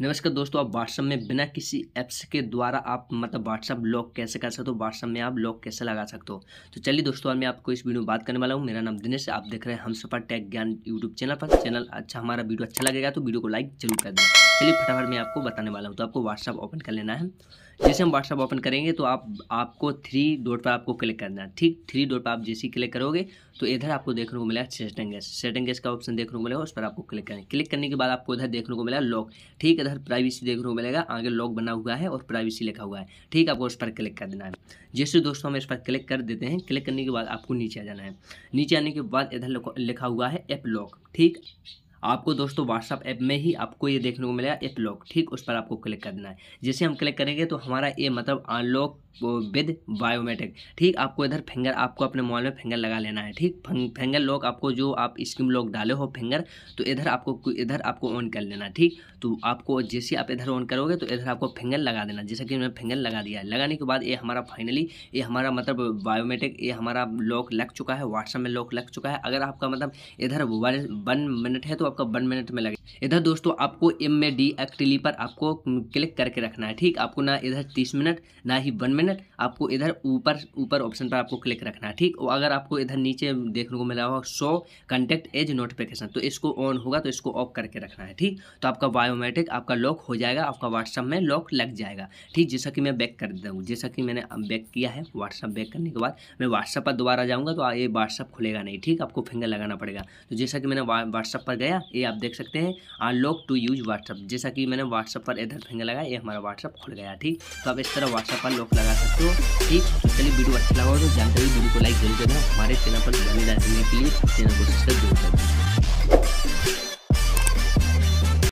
नमस्कार दोस्तों आप व्हाट्सअप में बिना किसी ऐप्स के द्वारा आप मतलब व्हाट्सअप लॉक कैसे कर सकते हो व्हाट्सअप में आप लॉक कैसे लगा सकते हो तो चलिए दोस्तों आज मैं आपको इस वीडियो में बात करने वाला हूँ मेरा नाम दिनेश आप देख रहे हैं हम सफर टैग ज्ञान यूट्यूब चैनल पर चैनल अच्छा हमारा वीडियो अच्छा लगेगा तो वीडियो को लाइक जरूर कर दें चलिए फटाफट मैं आपको बताने वाला हूँ तो आपको व्हाट्सअप ओपन कर लेना है जैसे हम व्हाट्सअप ओपन करेंगे तो आप आपको थ्री डॉट पर आपको क्लिक करना है ठीक थ्री डॉट पर आप जैसे क्लिक करोगे तो इधर आपको देखने को मिला सेटिंग्स सेटिंग्स का ऑप्शन देखने को मिलेगा उस पर आपको क्लिक करें क्लिक करने के बाद आपको इधर देखने को मिला लॉक ठीक इधर प्राइवेसी देखने को मिलेगा आगे लॉक बना हुआ है और प्राइवेसी लिखा हुआ है ठीक आपको उस पर क्लिक कर देना है जैसे दोस्तों हम इस पर क्लिक कर देते हैं क्लिक करने के बाद आपको नीचे आ जाना है नीचे आने के बाद इधर लिखा हुआ है एप लॉक ठीक आपको दोस्तों व्हाट्सअप ऐप में ही आपको ये देखने को मिलेगा एप लॉक ठीक उस पर आपको क्लिक कर देना है जैसे हम क्लिक करेंगे तो हमारा ये मतलब अनलॉक विद बायोमेट्रिक ठीक आपको इधर फिंगर आपको अपने मोबाइल में फिंगर लगा लेना है ठीक फिंगर लॉक आपको जो आप स्क्रीन लॉक डाले हो फिंगर तो इधर आपको इधर आपको ऑन कर लेना ठीक तो आपको जैसे आप इधर ऑन करोगे तो इधर आपको फिंगर लगा देना जैसे कि मैंने फिंगर लगा दिया है लगाने के बाद ये हमारा फाइनली ये हमारा मतलब बायोमेट्रिक ये हमारा लॉक लग चुका है व्हाट्सअप में लॉक लग चुका है अगर आपका मतलब इधर वन मिनट है तो आपका वन मिनट में लगे इधर दोस्तों आपको एम ए डी एक्टिली पर आपको क्लिक करके रखना है ठीक आपको ना इधर तीस मिनट ना ही वन मिनट आपको इधर ऊपर ऊपर ऑप्शन पर आपको क्लिक रखना है ठीक और अगर आपको इधर नीचे देखने को मिला हो सो कंटेक्ट एज नोटिफिकेशन तो इसको ऑन होगा तो इसको ऑफ करके रखना है ठीक तो आपका बायोमेट्रिक आपका लॉक हो जाएगा आपका व्हाट्सअप में लॉक लग जाएगा ठीक जैसा कि मैं बैक कर देता हूँ जैसा कि मैंने बैक किया है व्हाट्सअप बैक करने के बाद मैं व्हाट्सअप पर दोबारा जाऊँगा तो ये व्हाट्सअप खुलेगा नहीं ठीक आपको फिंगर लगाना पड़ेगा तो जैसा कि मैंने व्हाट्सअप पर गया ये आप देख सकते हैं आर अनलॉक टू यूज व्हाट्सअप जैसा कि मैंने व्हाट्सअप पर इधर फिंगर लगाया ये हमारा व्हाट्सअप खुल गया ठीक तो आप इस तरह व्हाट्सअप पर लॉक लगा सकते हो ठीक तो चलिए वीडियो अच्छा लगा हो तो जानकारी वीडियो को लाइक जरूर करें हमारे चैनल पर जाने डालने के लिए चैनल को सब्सक्राइब जरूर करें